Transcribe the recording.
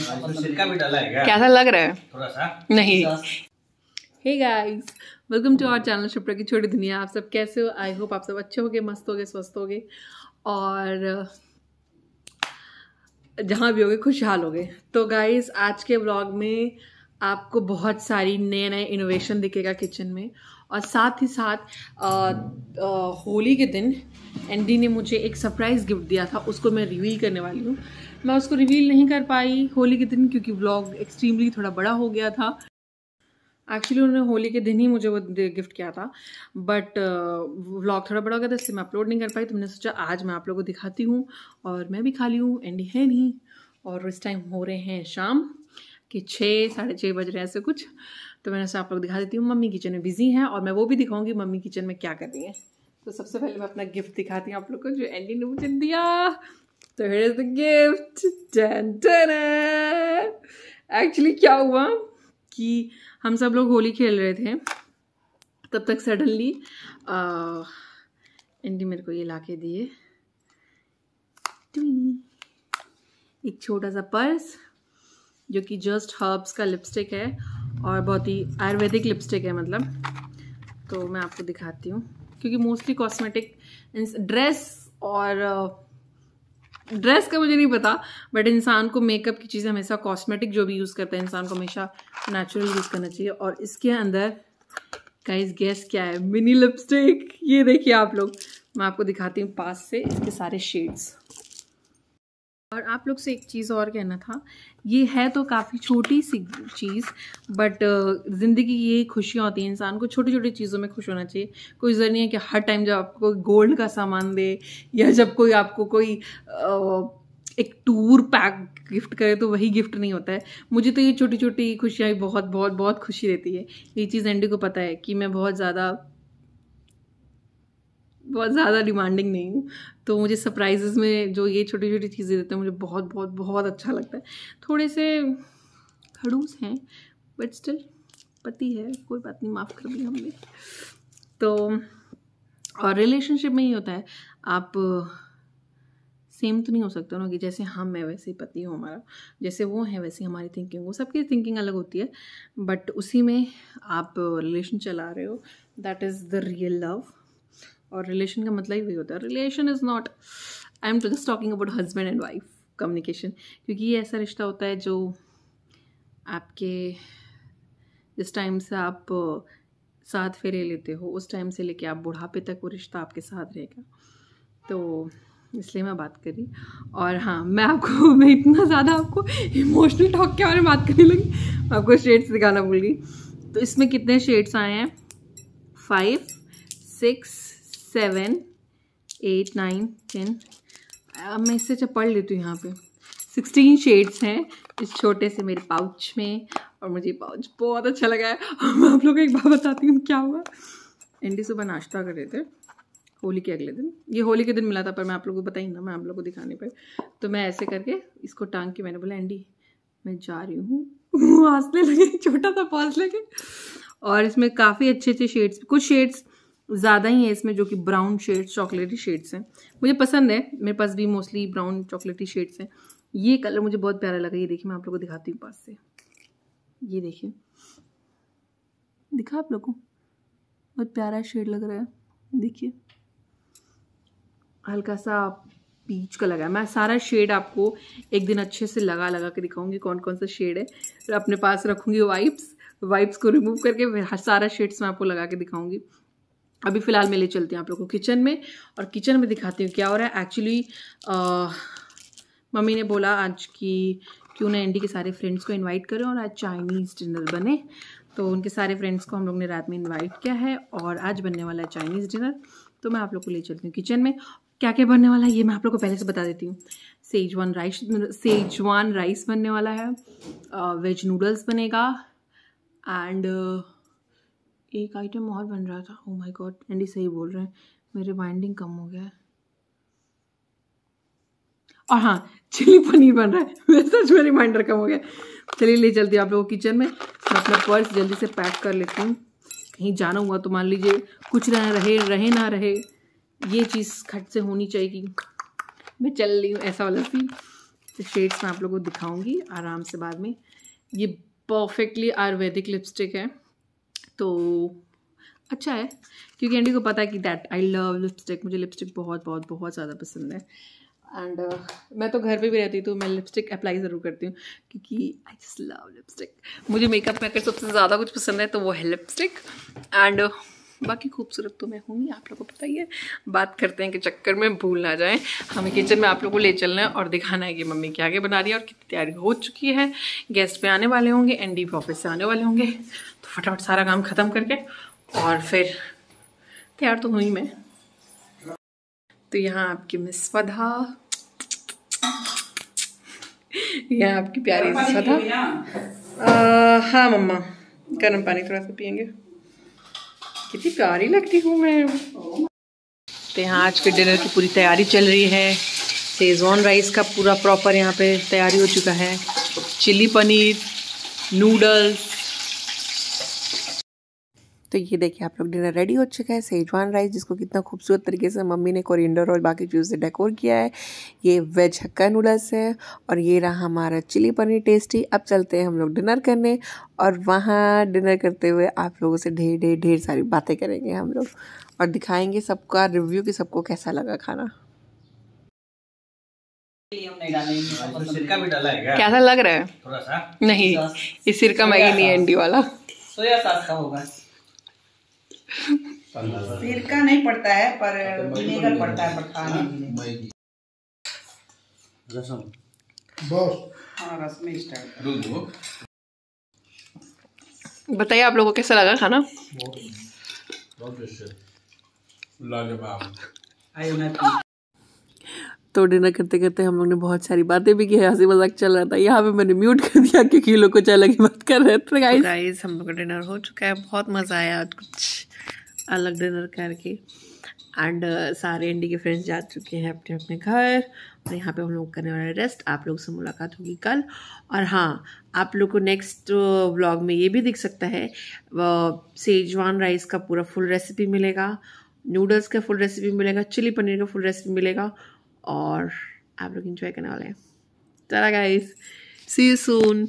कैसा लग रहा है थोड़ा सा नहीं hey guys welcome to our channel Shupra की छोटी दुनिया आप सब कैसे हो आई होप आप सब अच्छे हो गए मस्त हो गए स्वस्थ हो गए और जहाँ भी हो गए खुशहाल हो गए तो गाइस आज के ब्लॉग में आपको बहुत सारी नए नए इनोवेशन दिखेगा किचन में और साथ ही साथ आ, आ, होली के दिन एंडी ने मुझे एक सरप्राइज़ गिफ्ट दिया था उसको मैं रिवील करने वाली हूँ मैं उसको रिवील नहीं कर पाई होली के दिन क्योंकि ब्लॉग एक्सट्रीमली थोड़ा बड़ा हो गया था एक्चुअली उन्होंने होली के दिन ही मुझे वो गिफ्ट किया था बट व्लॉग थोड़ा बड़ा हो गया था इससे मैं अपलोड नहीं कर पाई तो मैंने सोचा आज मैं आप लोगों को दिखाती हूँ और मैं भी खा ली हूँ एंडी है नहीं और इस टाइम हो रहे हैं शाम कि छः साढ़े छः बज रहे हैं ऐसे कुछ तो मैंने उसे आप लोग दिखा देती हूँ मम्मी किचन में बिजी हैं और मैं वो भी दिखाऊंगी मम्मी किचन में क्या कर रही हैं तो सबसे पहले मैं अपना गिफ्ट दिखाती हूँ आप लोग को जो एंडी ने मुझे दिया तो here is the gift actually क्या हुआ कि हम सब लोग होली खेल रहे थे तब तक सडनली एंडी मेरे को ये ला दिए एक छोटा सा पर्स जो कि जस्ट हर्ब्स का लिपस्टिक है और बहुत ही आयुर्वेदिक लिपस्टिक है मतलब तो मैं आपको दिखाती हूँ क्योंकि मोस्टली कॉस्मेटिक ड्रेस और ड्रेस uh, का मुझे नहीं पता बट इंसान को मेकअप की चीज़ें हमेशा कॉस्मेटिक जो भी यूज़ करते हैं इंसान को हमेशा नेचुरल यूज़ करना चाहिए और इसके अंदर गाइस गैस क्या है मिनी लिपस्टिक ये देखिए आप लोग मैं आपको दिखाती हूँ पास से इसके सारे शेड्स आप लोग से एक चीज़ और कहना था ये है तो काफ़ी छोटी सी चीज़ बट ज़िंदगी ये खुशियाँ होती हैं इंसान को छोटी छोटी चीज़ों में खुश होना चाहिए कोई ज़रूरी नहीं है कि हर टाइम जब आपको कोई गोल्ड का सामान दे या जब कोई आपको कोई एक टूर पैक गिफ्ट करे तो वही गिफ्ट नहीं होता है मुझे तो ये छोटी छोटी खुशियाँ बहुत बहुत बहुत खुशी रहती है ये चीज़ एंडी को पता है कि मैं बहुत ज़्यादा बहुत ज़्यादा डिमांडिंग नहीं हूँ तो मुझे सरप्राइजेज में जो ये छोटी छोटी चीज़ें देते हैं मुझे बहुत बहुत बहुत अच्छा लगता है थोड़े से खड़ूस हैं बट स्टिल पति है कोई बात नहीं माफ़ कर दी हमने तो और रिलेशनशिप में ही होता है आप सेम तो नहीं हो सकता ना कि जैसे हम हाँ, हैं वैसे पति हो हमारा जैसे वो है वैसे हमारी थिंकिंग वो सबकी थिंकिंग अलग होती है बट उसी में आप रिलेशन चला रहे हो that is the real love और रिलेशन का मतलब ही वही होता है relation is not I am just talking about husband and wife communication क्योंकि ये ऐसा रिश्ता होता है जो आपके जिस टाइम से आप साथ फेरे लेते हो उस टाइम से लेके आप बुढ़ापे तक वो रिश्ता आपके साथ रहेगा तो इसलिए मैं बात करी और हाँ मैं आपको मैं इतना ज़्यादा आपको इमोशनल टॉक के बारे में बात करने लगी आपको शेड्स दिखाना भूल गई तो इसमें कितने शेड्स आए हैं five six seven eight nine ten अब मैं इससे अच्छा पढ़ लेती हूँ यहाँ पे सिक्सटीन शेड्स हैं इस छोटे से मेरे पाउच में और मुझे पाउच बहुत अच्छा लगा है मैं आप लोग को एक बात बताती हूँ क्या हुआ एंडी सुबह नाश्ता कर रहे थे होली के अगले दिन ये होली के दिन मिला था पर मैं आप लोगों को बताई ना मैं आप लोगों को दिखाने पर तो मैं ऐसे करके इसको टांग के मैंने बोला एंडी मैं जा रही हूँ हंसने लगे छोटा सा पॉज लगे और इसमें काफ़ी अच्छे अच्छे शेड्स कुछ शेड्स ज़्यादा ही है इसमें जो कि ब्राउन शेड्स चॉकलेटी शेड्स हैं मुझे पसंद है मेरे पास भी मोस्टली ब्राउन चॉकलेटी शेड्स हैं ये कलर मुझे बहुत प्यारा लगा ये देखिए मैं आप लोग को दिखाती हूँ पास से ये देखिए दिखा आप लोग को बहुत प्यारा शेड लग रहा है देखिए हल्का सा पीच का लगा है मैं सारा शेड आपको एक दिन अच्छे से लगा लगा के दिखाऊंगी कौन कौन सा शेड है तो अपने पास रखूंगी वाइप्स वाइप्स को रिमूव करके सारा शेड्स मैं आपको लगा के दिखाऊंगी अभी फ़िलहाल मैं ले चलती हूँ आप लोग को किचन में और किचन में दिखाती हूँ क्या हो रहा है एक्चुअली मम्मी ने बोला आज कि क्यों ना एंडी के सारे फ्रेंड्स को इनवाइट करें और आज चाइनीज़ डिनर बने तो उनके सारे फ्रेंड्स को हम लोग ने रात में इनवाइट किया है और आज बनने वाला है चाइनीज़ डिनर तो मैं आप लोग को ले चलती हूँ किचन में क्या क्या बनने वाला है ये मैं आप लोग को पहले से बता देती हूँ सेजवान राइस सेजवान राइस बनने वाला है वेज नूडल्स बनेगा एंड uh, एक आइटम और बन रहा था ओ माय गॉड एंडी सही बोल रहे हैं मेरे बाइंडिंग कम हो गया है और हाँ चिली पनीर बन रहा है सच में रिमाइंडर कम हो गया चलिए ले चलती आप लोगों किचन में मैं अपना पर्स जल्दी से पैक कर लेती हूँ कहीं जाना हुआ तो मान लीजिए कुछ ना रहे रहे ना रहे ये चीज़ खट से होनी चाहिए मैं चल रही हूँ ऐसा वाला सी तो शेड्स मैं आप लोगों को दिखाऊंगी आराम से बाद में ये परफेक्टली आयुर्वेदिक लिपस्टिक है तो अच्छा है क्योंकि एंडी को पता है कि दैट आई लव लिपस्टिक मुझे लिपस्टिक बहुत बहुत बहुत ज़्यादा पसंद है एंड uh, मैं तो घर पे भी रहती तो मैं लिपस्टिक अप्लाई ज़रूर करती हूँ क्योंकि आई जस्ट लव लिपस्टिक मुझे मेकअप में अगर सबसे ज़्यादा कुछ पसंद है तो वो है लिपस्टिक एंड uh, बाकी खूबसूरत तो मैं हूँ ही आप लोगों को पता ही है बात करते हैं कि चक्कर में भूल ना जाए हमें किचन में आप लोगों को ले चलना है और दिखाना है कि मम्मी क्या आगे बना रही है और कितनी तैयारी हो चुकी है गेस्ट पे आने वाले होंगे एन डी ऑफिस से आने वाले होंगे तो फटाफट सारा काम ख़त्म करके और फिर तैयार तो हुई मैं तो यहाँ आपकी मिस वधा यहाँ आपकी प्यारी वधा हाँ मम्मा गर्म पानी थोड़ा सा पियेंगे कितनी प्यारी लगती हूँ मैं तो यहाँ आज के डिनर की पूरी तैयारी चल रही है सेजवान राइस का पूरा प्रॉपर यहाँ पे तैयारी हो चुका है चिल्ली पनीर नूडल्स तो ये देखिए आप लोग डिनर रेडी हो चुका है सेजवान राइस जिसको कितना खूबसूरत तरीके से मम्मी ने कोरिएंडर और बाकी चीज़ से डेकोर किया है ये वेज हक्का नूडल्स है और ये रहा हमारा चिली पनीर टेस्टी अब चलते हैं हम लोग डिनर करने और वहाँ डिनर करते हुए आप लोगों से ढेर ढेर ढेर सारी बातें करेंगे हम लोग और दिखाएंगे सबका रिव्यू कि सबको कैसा लगा खाना कैसा लग रहा है नहीं ये सिरका मैगी नहीं एंडी वाला सोया सास का होगा सिरका नहीं पड़ता है पर हाँ, तो विनेगर पड़ता है बरसाने हाँ, रसम हाँ रस में स्टार्ट बताइए आप लोगों को कैसा लगा खाना तो डिनर करते करते हम लोग ने बहुत सारी बातें भी की हंसी मजाक चल रहा था यहाँ पे मैंने म्यूट कर दिया क्योंकि लोग कुछ अलग ही बात कर रहे थे गाइस गाइस तो हम लोग का डिनर हो चुका है बहुत मजा आया आज कुछ अलग डिनर करके एंड uh, सारे एंडी के फ्रेंड्स जा चुके हैं अपने अपने घर और यहाँ पे हम लोग करने वाले रेस्ट आप लोग से मुलाकात होगी कल और हाँ आप लोग को नेक्स्ट व्लॉग uh, में ये भी दिख सकता है सेजवान uh, राइस का पूरा फुल रेसिपी मिलेगा नूडल्स का फुल रेसिपी मिलेगा चिली पनीर का फुल रेसिपी मिलेगा और आप लोग इंजॉय करने वाले हैं चला गाइस सी यू सून